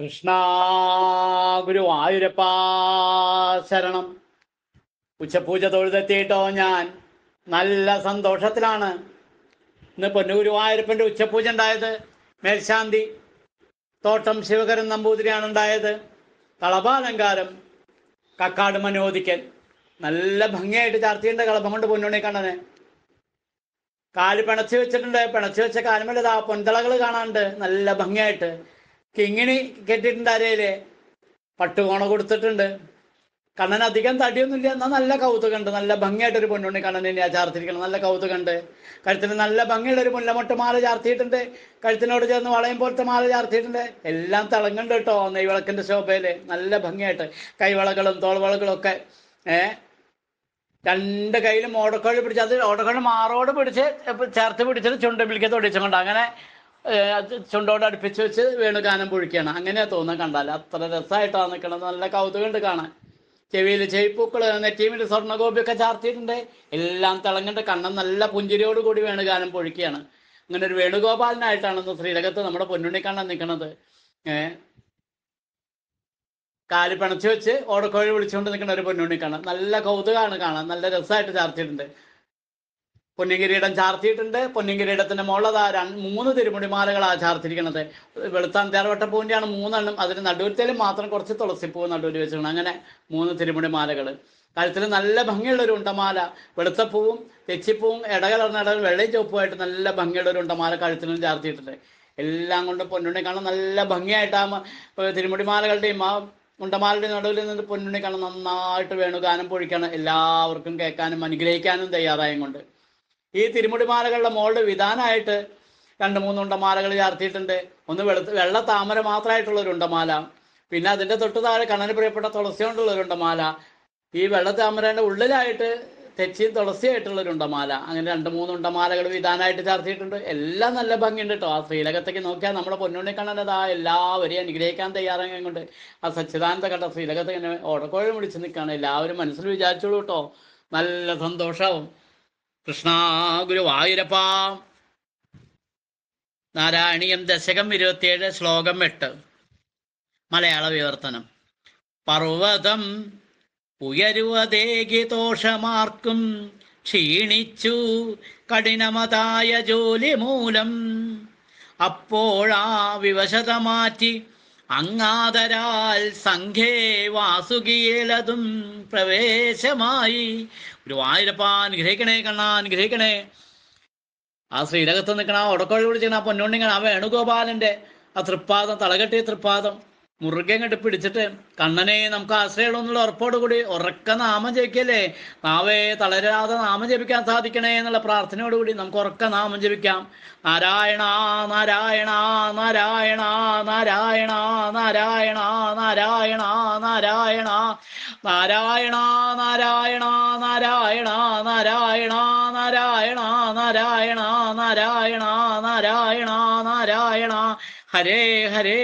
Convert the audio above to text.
കൃഷ്ണ ഗുരുവായൂരപ്പാ ശരണം ഉച്ചപൂജ തൊഴുതെത്തിയിട്ടോ ഞാൻ നല്ല സന്തോഷത്തിലാണ് ഇന്ന് പൊന്നുഗുരുവായൂരപ്പൻ്റെ ഉച്ചപൂജ ഉണ്ടായത് മേൽശാന്തി തോട്ടം ശിവകരൻ നമ്പൂതിരിയാണ് ഉണ്ടായത് കളഭാലങ്കാരം കക്കാട് മനോദിക്കൽ നല്ല ഭംഗിയായിട്ട് ചാർത്തിയുണ്ട് കളഭം കൊണ്ട് പൊന്നുണി കണ്ണനെ കാല് പിണച്ചു വെച്ചിട്ടുണ്ട് പിണച്ചു വെച്ച കാലമല്ലതാ പൊന്തളകൾ കാണാനുണ്ട് നല്ല ഭംഗിയായിട്ട് കിങ്ങിണി കെട്ടിട്ടുണ്ട് അരയില് പട്ടുകോണ കൊടുത്തിട്ടുണ്ട് കണ്ണൻ അധികം തടിയൊന്നുമില്ല എന്നാൽ നല്ല കൗതുകമുണ്ട് നല്ല ഭംഗിയായിട്ടൊരു പൊണ്ണുണ്ട് കണ്ണനെ ചാർത്തിരിക്കണം നല്ല കൗതുകമുണ്ട് കഴുത്തിന് നല്ല ഭംഗിയുള്ള ഒരു മുല്ലമൊട്ട് മാല ചാർത്തിയിട്ടുണ്ട് കഴുത്തിനോട് ചേർന്ന് വളയം പോലത്തെ മാല ചാർത്തിയിട്ടുണ്ട് എല്ലാം തിളങ്ങുണ്ട് കേട്ടോ നെയ്വിളക്കിന്റെ ശോഭയില് നല്ല ഭംഗിയായിട്ട് കൈവളകളും തോൾവളകളും ഒക്കെ ഏ രണ്ട് കയ്യിലും ഓടക്കോഴി പിടിച്ച് അത് ഓടക്കോഴി മാറോട് പിടിച്ച് ചേർത്ത് പിടിച്ചത് ചുണ്ടുമ്പിളിക്കത്ത് ഒടിച്ചുകൊണ്ട് അങ്ങനെ ചുണ്ടോട് അടുപ്പിച്ച് വെച്ച് വേണു ഗാനം പൊഴിക്കുകയാണ് അങ്ങനെയാ തോന്നുന്നത് കണ്ടാൽ അത്ര രസമായിട്ടാണ് നിൽക്കണത് നല്ല കൗതുകമുണ്ട് കാണാൻ ചെവിയിൽ ചെവിപ്പൂക്കൾ നെറ്റിയമിൻ്റെ സ്വർണ്ണഗോപിയൊക്കെ ചാർത്തിയിട്ടുണ്ട് എല്ലാം തിളങ്ങിട്ട് കണ്ണൻ നല്ല പുഞ്ചിരിയോട് കൂടി വേണുഗാനം പൊഴിക്കുകയാണ് അങ്ങനെ ഒരു വേണുഗോപാലനായിട്ടാണ് ശ്രീരംഗത്ത് നമ്മുടെ പൊന്നുണ്ണിക്കണ്ണൻ നിൽക്കുന്നത് ഏഹ് കാല് പിണച്ചു വെച്ച് ഓടക്കോഴി വിളിച്ചുകൊണ്ട് നിൽക്കുന്ന ഒരു പൊന്നുണ്ണി കണ്ണൻ നല്ല കൗതുകമാണ് കാണാൻ നല്ല രസമായിട്ട് ചാർത്തിയിട്ടുണ്ട് പൊന്നിങ്കിരീടം ചാർത്തിയിട്ടുണ്ട് പൊന്നിങ്കിരീടത്തിന്റെ രണ്ട് മൂന്ന് തിരുമുടിമാലകളാണ് ചാർത്തിരിക്കുന്നത് വെളുത്താൻ തേരവട്ടപ്പൂവിൻ്റെയാണ് മൂന്നെണ്ണം അതിന് നടുവിലത്തേലും മാത്രം കുറച്ച് തുളസിപ്പൂവ് നടുവിൽ വെച്ചിട്ടുണ്ട് അങ്ങനെ മൂന്ന് തിരുമുടിമാലകൾ കഴുത്തിൽ നല്ല ഭംഗിയുള്ള ഒരു ഉണ്ടമാല വെളുത്തപ്പൂവും തെച്ചിപ്പൂവും ഇടകലർന്ന ഇടകൾ വെള്ളയും ചുവപ്പുമായിട്ട് നല്ല ഭംഗിയുള്ള ഒരു ഉണ്ടമാല കഴുത്തിലും ചാർത്തിയിട്ടുണ്ട് എല്ലാം കൊണ്ടും പൊന്നുണ്ണി കാണാൻ നല്ല ഭംഗിയായിട്ട് ആ തിരുമുടിമാലകളുടെയും ആ ഉണ്ടമാലയുടെ നടുവിൽ നിന്ന് പൊന്നുണ്ണി കാണാൻ നന്നായിട്ട് വേണു ഗാനം പൊഴിക്കണം എല്ലാവർക്കും കേൾക്കാനും അനുഗ്രഹിക്കാനും തയ്യാറായും കൊണ്ട് ഈ തിരുമുടിമാലകളുടെ മോളുടെ വിധാനമായിട്ട് രണ്ട് മൂന്ന് ഉണ്ടമാലകൾ ചാർത്തിയിട്ടുണ്ട് ഒന്ന് വെളുത്ത് വെള്ള താമര മാത്രമായിട്ടുള്ള ഒരു ഉണ്ടമാല പിന്നെ അതിൻ്റെ തൊട്ട് താഴെ കണ്ണന് പ്രിയപ്പെട്ട തുളസി കൊണ്ടുള്ള ഒരു ഉണ്ടമാല ഈ വെള്ള താമരേൻ്റെ ഉള്ളിലായിട്ട് തെച്ചിയും തുളസിയായിട്ടുള്ള ഒരു ഉണ്ടമാല അങ്ങനെ രണ്ട് മൂന്ന് ഉണ്ടമാലകൾ വിധാനമായിട്ട് ചാർത്തിയിട്ടുണ്ട് എല്ലാം നല്ല ഭംഗിയുണ്ട് കേട്ടോ ആ ശ്രീലകത്തേക്ക് നോക്കിയാൽ നമ്മുടെ പൊന്നുണ്ണി കണ്ണനത് ആ എല്ലാവരെയും അനുഗ്രഹിക്കാൻ കൊണ്ട് ആ സച്ചിദാനന്ദ കണ്ട ശ്രീലകത്തെ ഇങ്ങനെ ഓടക്കോഴ വിളിച്ച് നിൽക്കുകയാണ് എല്ലാവരും മനസ്സിൽ വിചാരിച്ചോളൂ കേട്ടോ നല്ല സന്തോഷവും കൃഷ്ണ ഗുരുവായൂരപ്പാം നാരായണീയം ദശകം ഇരുപത്തിയേഴ് ശ്ലോകം എട്ട് മലയാള വിവർത്തനം പർവ്വതം ഉയരുവതേകി ദോഷമാർക്കും ക്ഷീണിച്ചു കഠിനമതായ ജോലി മൂലം അപ്പോഴാ വിവശത മാറ്റി അങ്ങാതരാൽ സംഘേ വാസുകിയിലതും പ്രവേശമായി ഒരു വായിരപ്പാൻ ഗ്രഹിക്കണേ കണ്ണാൻ ഗ്രഹിക്കണേ ആ ശ്രീരകത്ത് നിൽക്കണ ഉടക്കോഴി വിളിച്ചിരിക്കണ ആ പൊന്നോണ്ടിങ്ങണ ആ വേണുഗോപാലന്റെ ആ തൃപ്പാദം തളകെട്ടിയ തൃപ്പാദം മുറുകെ ഇങ്ങോട്ട് പിടിച്ചിട്ട് കണ്ണനെ നമുക്ക് ആശ്രയമുള്ളൂ എന്നുള്ള കൂടി ഉറക്ക നാമം ജപിക്കല്ലേ നാവേ തളരാതെ നാമം ജപിക്കാൻ സാധിക്കണേ എന്നുള്ള പ്രാർത്ഥനയോടുകൂടി നമുക്ക് ഉറക്ക നാമം ജപിക്കാം നാരായണ നാരായണ നാരായണ നാരായണ നാരായണ നാരായണ നാരായണ നാരായണ നാരായണ നാരായണ നാരായണ നാരായണ നാരായണ നാരായണ നാരായണ നാരായണ ഹരേ ഹരേ